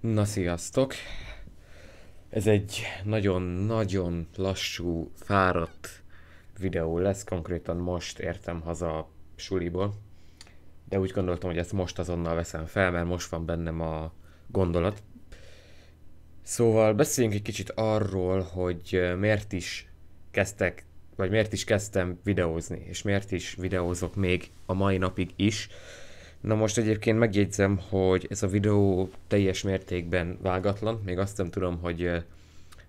Na sziasztok! Ez egy nagyon-nagyon lassú, fáradt videó lesz, konkrétan most értem haza a suliból, de úgy gondoltam, hogy ezt most azonnal veszem fel, mert most van bennem a gondolat. Szóval beszéljünk egy kicsit arról, hogy miért is kezdtek, vagy miért is kezdtem videózni, és miért is videózok még a mai napig is. Na most egyébként megjegyzem, hogy ez a videó teljes mértékben vágatlan, még azt nem tudom, hogy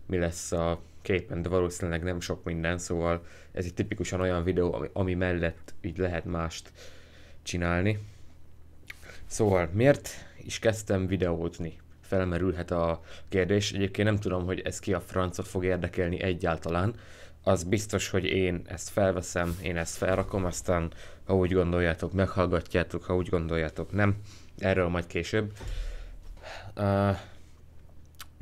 mi lesz a képen, de valószínűleg nem sok minden, szóval ez egy tipikusan olyan videó, ami, ami mellett így lehet mást csinálni. Szóval miért is kezdtem videózni? Felmerülhet a kérdés. Egyébként nem tudom, hogy ez ki a francot fog érdekelni egyáltalán, az biztos, hogy én ezt felveszem, én ezt felrakom, aztán ha úgy gondoljátok, meghallgatjátok, ha úgy gondoljátok, nem. Erről majd később. Uh,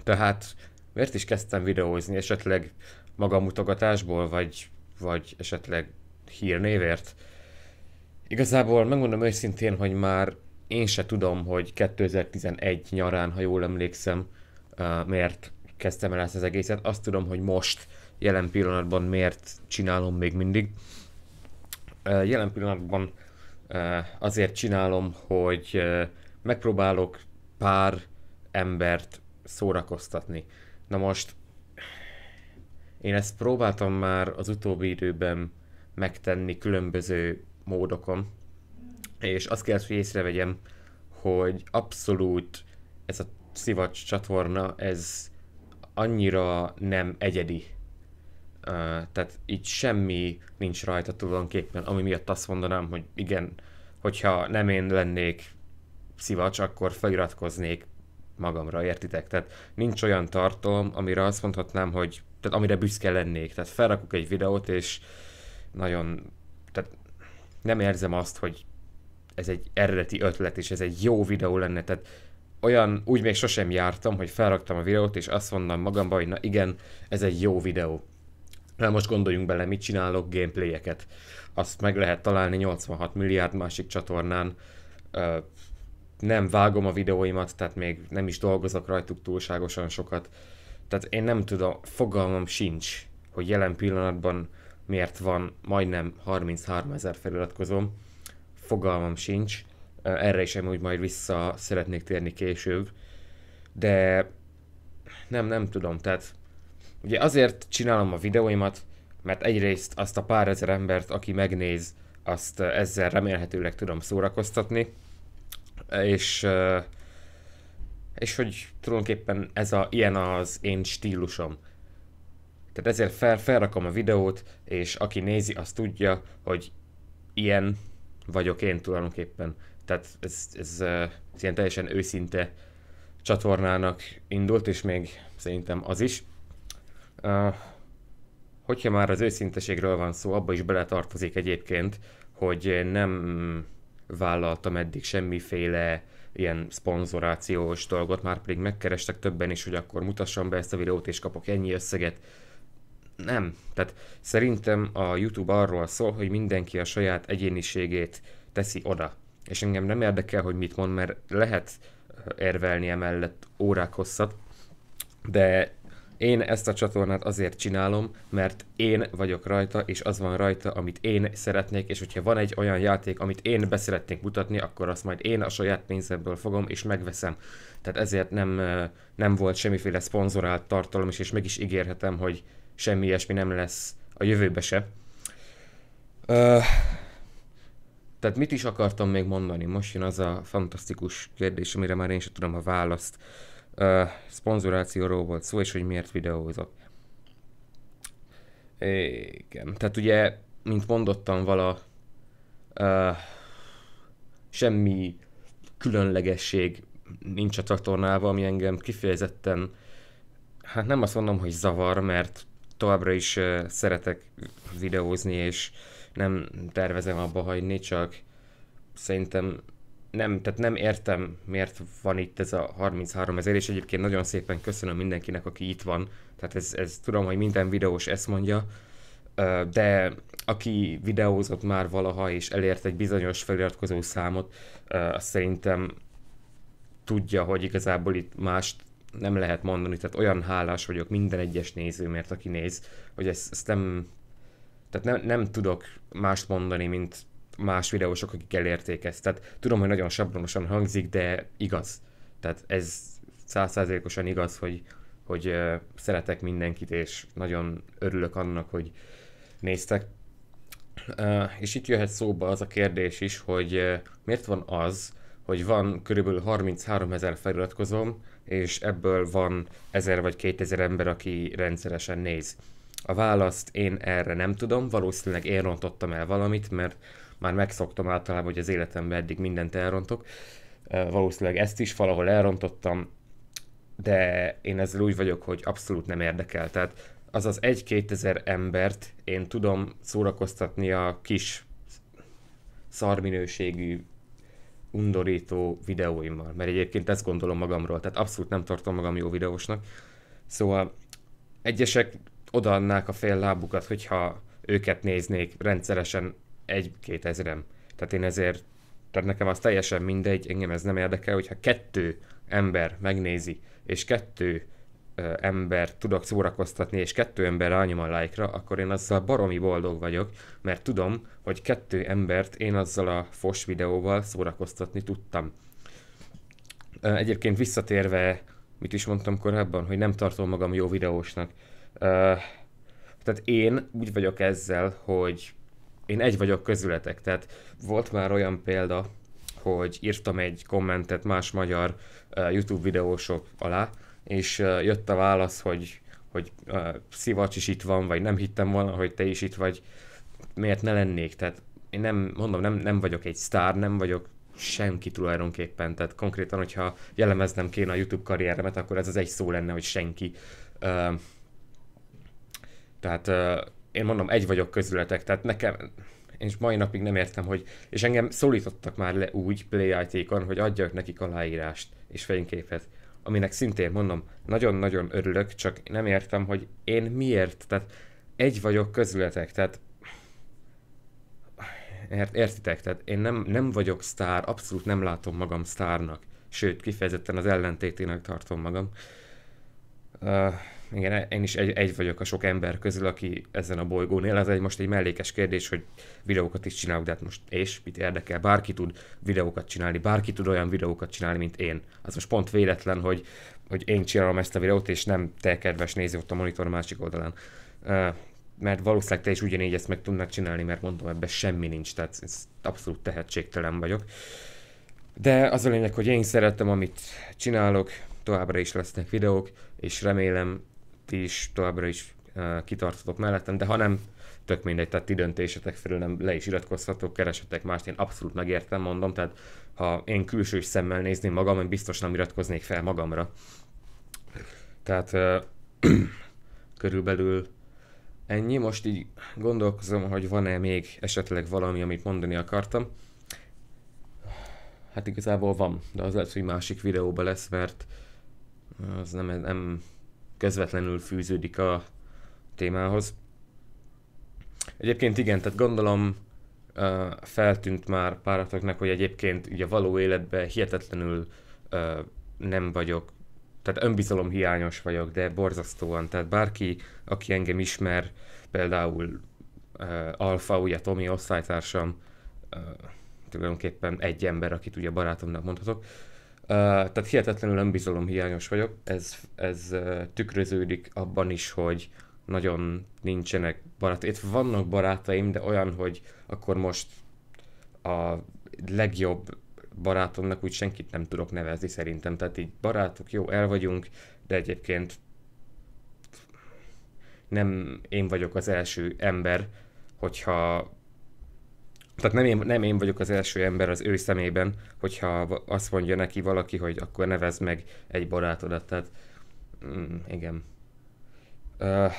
tehát miért is kezdtem videózni? Esetleg magamutogatásból, vagy, vagy esetleg hírnévért? Igazából megmondom őszintén, hogy már én se tudom, hogy 2011 nyarán, ha jól emlékszem, uh, miért kezdtem el ezt az egészet. Azt tudom, hogy most jelen pillanatban miért csinálom még mindig. Jelen pillanatban azért csinálom, hogy megpróbálok pár embert szórakoztatni. Na most, én ezt próbáltam már az utóbbi időben megtenni különböző módokon, és azt kell hogy észrevegyem, hogy abszolút ez a szivacs csatorna, ez annyira nem egyedi, tehát így semmi nincs rajta tulajdonképpen, ami miatt azt mondanám, hogy igen, hogyha nem én lennék szivacs, akkor feliratkoznék magamra, értitek? Tehát nincs olyan tartalom, amire azt mondhatnám, hogy tehát amire büszke lennék. Tehát felrakok egy videót, és nagyon, tehát nem érzem azt, hogy ez egy eredeti ötlet, és ez egy jó videó lenne, tehát olyan, úgy még sosem jártam, hogy felraktam a videót, és azt mondom magamban, hogy na igen, ez egy jó videó. Na most gondoljunk bele, mit csinálok, gameplayeket. Azt meg lehet találni 86 milliárd másik csatornán. Nem vágom a videóimat, tehát még nem is dolgozok rajtuk túlságosan sokat. Tehát én nem tudom, fogalmam sincs, hogy jelen pillanatban miért van majdnem 33 ezer feliratkozom. Fogalmam sincs. Erre is úgy majd vissza szeretnék térni később. De nem, nem tudom, tehát Ugye azért csinálom a videóimat, mert egyrészt azt a pár ezer embert, aki megnéz, azt eh, ezzel remélhetőleg tudom szórakoztatni, és, eh, és hogy tulajdonképpen ez a, ilyen az én stílusom. Tehát ezért fel, felrakom a videót, és aki nézi, azt tudja, hogy ilyen vagyok én tulajdonképpen. Tehát ez, ez, eh, ez ilyen teljesen őszinte csatornának indult, és még szerintem az is hogyha már az őszinteségről van szó, abba is beletartozik egyébként, hogy nem vállaltam eddig semmiféle ilyen szponzorációs dolgot, már pedig megkerestek többen is, hogy akkor mutassam be ezt a videót és kapok ennyi összeget. Nem. Tehát szerintem a YouTube arról szól, hogy mindenki a saját egyéniségét teszi oda. És engem nem érdekel, hogy mit mond, mert lehet érvelni emellett órák hosszat, de én ezt a csatornát azért csinálom, mert én vagyok rajta, és az van rajta, amit én szeretnék, és hogyha van egy olyan játék, amit én beszeretnék mutatni, akkor azt majd én a saját pénzemből fogom, és megveszem. Tehát ezért nem, nem volt semmiféle szponzorált tartalom, és, és meg is ígérhetem, hogy semmi ilyesmi nem lesz a jövőbe se. Uh, tehát mit is akartam még mondani? Most jön az a fantasztikus kérdés, amire már én sem tudom a választ. Uh, uh, szponzorációról volt szó, és hogy miért videózok. Igen, tehát ugye, mint mondottam vala, uh, semmi különlegesség nincs a csatornában, ami engem kifejezetten, hát nem azt mondom, hogy zavar, mert továbbra is uh, szeretek videózni, és nem tervezem abba hagyni, csak szerintem nem, tehát nem értem, miért van itt ez a 33 ezer, és egyébként nagyon szépen köszönöm mindenkinek, aki itt van. Tehát ez, ez tudom, hogy minden videós ezt mondja, de aki videózott már valaha, és elért egy bizonyos feliratkozó számot, azt szerintem tudja, hogy igazából itt mást nem lehet mondani, tehát olyan hálás vagyok minden egyes nézőmért, aki néz, hogy ezt, ezt nem, tehát nem, nem tudok mást mondani, mint más videósok, akik elérték ezt. Tehát tudom, hogy nagyon sablonosan hangzik, de igaz. Tehát ez százszázalékosan igaz, hogy, hogy uh, szeretek mindenkit, és nagyon örülök annak, hogy néztek. Uh, és itt jöhet szóba az a kérdés is, hogy uh, miért van az, hogy van körülbelül 33 ezer feliratkozom és ebből van 1000 vagy 2000 ember, aki rendszeresen néz. A választ én erre nem tudom, valószínűleg én rontottam el valamit, mert már megszoktam általában, hogy az életemben eddig mindent elrontok. Valószínűleg ezt is valahol elrontottam, de én ezzel úgy vagyok, hogy abszolút nem érdekel. Tehát az az egy-két ezer embert én tudom szórakoztatni a kis szarminőségű undorító videóimmal, mert egyébként ezt gondolom magamról, tehát abszolút nem tartom magam jó videósnak. Szóval egyesek odaadnák a fél lábukat, hogyha őket néznék rendszeresen egy-két ezrem. Tehát én ezért, tehát nekem az teljesen mindegy, engem ez nem érdekel, hogyha kettő ember megnézi, és kettő ö, ember tudok szórakoztatni, és kettő ember rányom a like-ra, akkor én azzal baromi boldog vagyok, mert tudom, hogy kettő embert én azzal a fos videóval szórakoztatni tudtam. egyébként visszatérve, mit is mondtam korábban, hogy nem tartom magam jó videósnak. tehát én úgy vagyok ezzel, hogy én egy vagyok közületek, tehát volt már olyan példa, hogy írtam egy kommentet más magyar uh, YouTube videósok alá, és uh, jött a válasz, hogy, hogy uh, Szivacs is itt van, vagy nem hittem volna, hogy te is itt vagy, miért ne lennék, tehát én nem, mondom, nem, nem vagyok egy sztár, nem vagyok senki tulajdonképpen, tehát konkrétan, hogyha jellemeznem kéne a YouTube karrieremet, akkor ez az egy szó lenne, hogy senki. Uh, tehát uh, én mondom, egy vagyok közületek, tehát nekem, én is mai napig nem értem, hogy, és engem szólítottak már le úgy PlayIT-kon, hogy adjak nekik aláírást és fényképet, aminek szintén mondom, nagyon-nagyon örülök, csak nem értem, hogy én miért, tehát egy vagyok közületek, tehát ért, értitek, tehát én nem, nem vagyok sztár, abszolút nem látom magam sztárnak, sőt, kifejezetten az ellentétének tartom magam. Uh, igen, én is egy, egy vagyok a sok ember közül, aki ezen a él. Ez egy most egy mellékes kérdés, hogy videókat is csinálok, de hát most és mit érdekel? Bárki tud videókat csinálni, bárki tud olyan videókat csinálni, mint én. Az most pont véletlen, hogy, hogy én csinálom ezt a videót, és nem te kedves néző ott a monitor másik oldalán. Uh, mert valószínűleg te is ugyanígy ezt meg tudnád csinálni, mert mondom, ebben semmi nincs, tehát abszolút tehetségtelen vagyok. De az a lényeg, hogy én szeretem, amit csinálok, továbbra is lesznek videók, és remélem ti is továbbra is uh, kitartotok mellettem, de ha nem, tök mindegy, tehát ti döntésetek felül nem le is iratkozhatok, keresetek mást, én abszolút megértem, mondom, tehát ha én külsős szemmel nézném magam, én biztos nem iratkoznék fel magamra. Tehát uh, körülbelül ennyi. Most így gondolkozom, hogy van-e még esetleg valami, amit mondani akartam. Hát igazából van, de az lehet, hogy másik videóban lesz, mert az nem, nem közvetlenül fűződik a témához. Egyébként igen, tehát gondolom uh, feltűnt már páratoknak, hogy egyébként ugye való életben hihetetlenül uh, nem vagyok, tehát önbizalom hiányos vagyok, de borzasztóan, tehát bárki, aki engem ismer, például uh, Alfa, ugye Tomi osztálytársam, uh, tulajdonképpen egy ember, akit ugye barátomnak mondhatok, uh, tehát hihetetlenül hiányos vagyok, ez, ez tükröződik abban is, hogy nagyon nincsenek barátaim. Itt vannak barátaim, de olyan, hogy akkor most a legjobb barátomnak úgy senkit nem tudok nevezni szerintem. Tehát így barátok, jó, el vagyunk, de egyébként nem én vagyok az első ember, hogyha tehát nem én, nem én vagyok az első ember az ő szemében, hogyha azt mondja neki valaki, hogy akkor nevez meg egy barátodat. Tehát, mm, igen. Uh,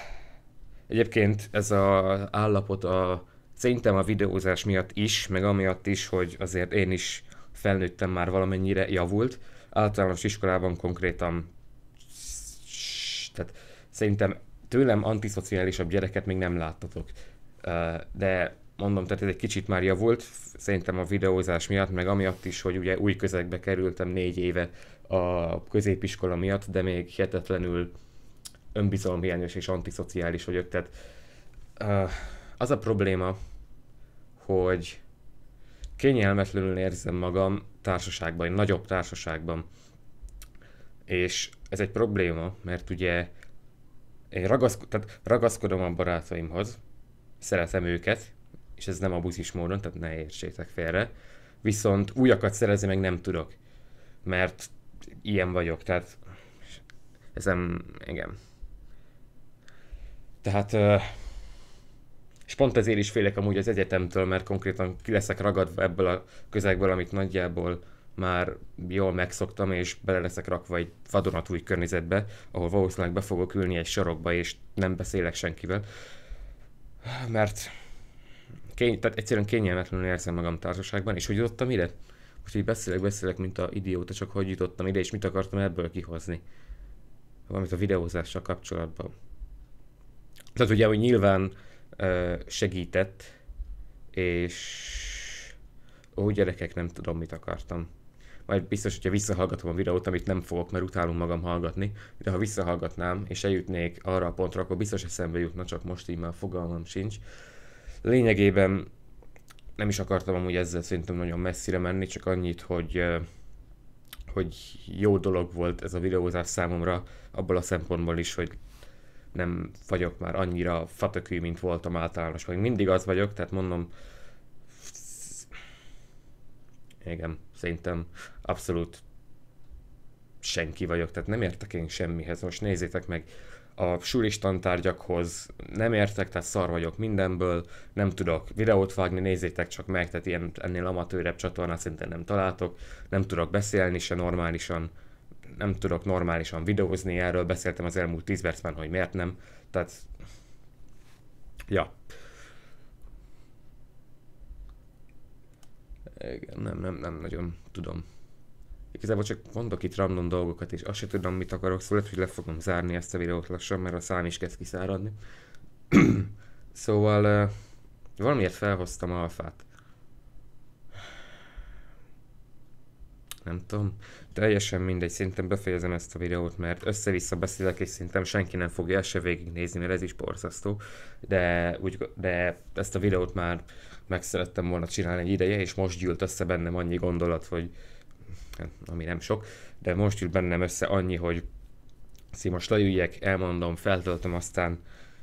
egyébként ez az állapot a, szerintem a videózás miatt is, meg amiatt is, hogy azért én is felnőttem már valamennyire javult. Általános iskolában konkrétan tehát szerintem tőlem antiszociálisabb gyereket még nem láttatok. Uh, de mondom, tehát ez egy kicsit már javult, szerintem a videózás miatt, meg amiatt is, hogy ugye új közegbe kerültem négy éve a középiskola miatt, de még hihetetlenül önbizalomhiányos és antiszociális vagyok, tehát uh, az a probléma, hogy kényelmetlenül érzem magam társaságban, egy nagyobb társaságban. És ez egy probléma, mert ugye én ragaszko- tehát ragaszkodom a barátaimhoz, szeretem őket, és ez nem abuzis módon, tehát ne értsétek félre, viszont újakat szerezni meg nem tudok, mert ilyen vagyok, tehát nem, igen. Tehát, és pont ezért is félek amúgy az egyetemtől, mert konkrétan ki leszek ragadva ebből a közegből, amit nagyjából már jól megszoktam, és bele leszek rakva egy vadonatúj környezetbe, ahol valószínűleg be fogok ülni egy sarokba, és nem beszélek senkivel. Mert kény, tehát egyszerűen kényelmetlenül érzem magam társaságban, és hogy jutottam ide? Most így beszélek, beszélek, mint a idióta, csak hogy jutottam ide, és mit akartam ebből kihozni? Valamit a videózással kapcsolatban. Tehát ugye, hogy nyilván segített, és ó, gyerekek, nem tudom, mit akartam. Majd biztos, hogyha visszahallgatom a videót, amit nem fogok, mert utálom magam hallgatni, de ha visszahallgatnám, és eljutnék arra a pontra, akkor biztos eszembe jutna, csak most így már fogalmam sincs. Lényegében nem is akartam amúgy ezzel szerintem nagyon messzire menni, csak annyit, hogy, hogy jó dolog volt ez a videózás számomra, abból a szempontból is, hogy nem vagyok már annyira fatökű, mint voltam általános, meg mindig az vagyok, tehát mondom, igen, szerintem abszolút senki vagyok, tehát nem értek én semmihez. Most nézzétek meg, a súris tantárgyakhoz nem értek, tehát szar vagyok mindenből, nem tudok videót vágni, nézzétek csak meg, tehát ilyen, ennél amatőrebb csatornát szintén nem találtok, nem tudok beszélni se normálisan, nem tudok normálisan videózni, erről beszéltem az elmúlt 10 percben, hogy miért nem, tehát ja. Igen, nem, nem, nem nagyon tudom Igazából csak mondok itt random dolgokat, és azt sem tudom, mit akarok, szóval lehet, hogy le fogom zárni ezt a videót lassan, mert a szám is kezd kiszáradni. szóval uh, valamiért felhoztam alfát. Nem tudom, teljesen mindegy, szerintem befejezem ezt a videót, mert össze-vissza beszélek, és szerintem senki nem fogja ezt se végignézni, mert ez is borzasztó, de, úgy, de ezt a videót már meg szerettem volna csinálni egy ideje, és most gyűlt össze bennem annyi gondolat, hogy, ami nem sok, de most jut bennem össze annyi, hogy szí most leüljek, elmondom, feltöltöm, aztán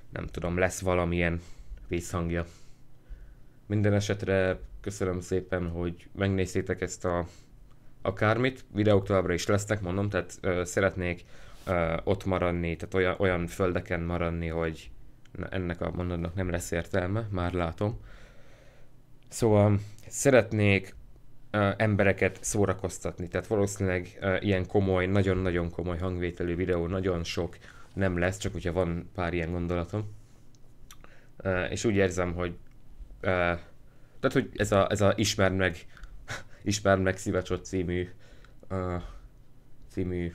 nem tudom, lesz valamilyen visszhangja. Minden esetre köszönöm szépen, hogy megnéztétek ezt a akármit. Videók továbbra is lesznek, mondom, tehát ö, szeretnék ö, ott maradni, tehát olyan, olyan földeken maradni, hogy na, ennek a mondatnak nem lesz értelme, már látom. Szóval szeretnék embereket szórakoztatni. Tehát valószínűleg ilyen komoly, nagyon-nagyon komoly hangvételű videó nagyon sok nem lesz, csak hogyha van pár ilyen gondolatom. És úgy érzem, hogy tehát, hogy ez a, ez a ismerd meg, ismerd meg Szivacsot című, című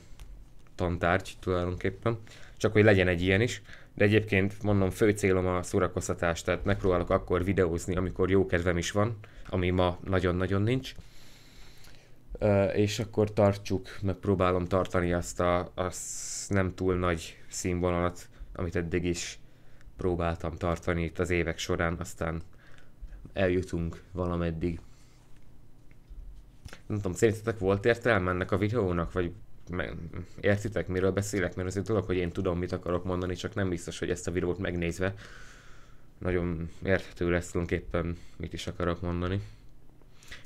tantárgy tulajdonképpen, csak hogy legyen egy ilyen is. De egyébként mondom, fő célom a szórakoztatás, tehát megpróbálok akkor videózni, amikor jó kedvem is van, ami ma nagyon-nagyon nincs. És akkor tartsuk, megpróbálom tartani azt a azt nem túl nagy színvonalat, amit eddig is próbáltam tartani itt az évek során, aztán eljutunk valameddig. Nem tudom, szerintetek volt értelme ennek a videónak, vagy értitek, miről beszélek? Mert azért tudok, hogy én tudom, mit akarok mondani, csak nem biztos, hogy ezt a videót megnézve nagyon érthető lesz tulajdonképpen, mit is akarok mondani.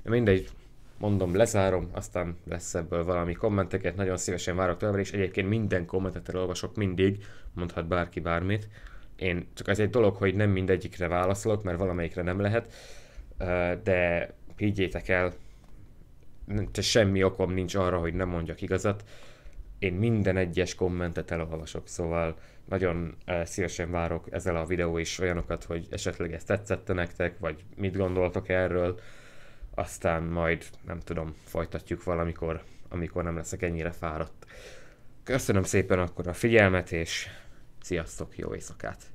De mindegy, mondom, lezárom, aztán lesz ebből valami kommenteket, nagyon szívesen várok tőle, és egyébként minden kommentet elolvasok mindig, mondhat bárki bármit. Én csak ez egy dolog, hogy nem mindegyikre válaszolok, mert valamelyikre nem lehet, de higgyétek el, te semmi okom nincs arra, hogy nem mondjak igazat. Én minden egyes kommentet elolvasok, szóval nagyon eh, szívesen várok ezzel a videó is olyanokat, hogy esetleg ez tetszette nektek, vagy mit gondoltok erről. Aztán majd, nem tudom, folytatjuk valamikor, amikor nem leszek ennyire fáradt. Köszönöm szépen akkor a figyelmet, és sziasztok, jó éjszakát!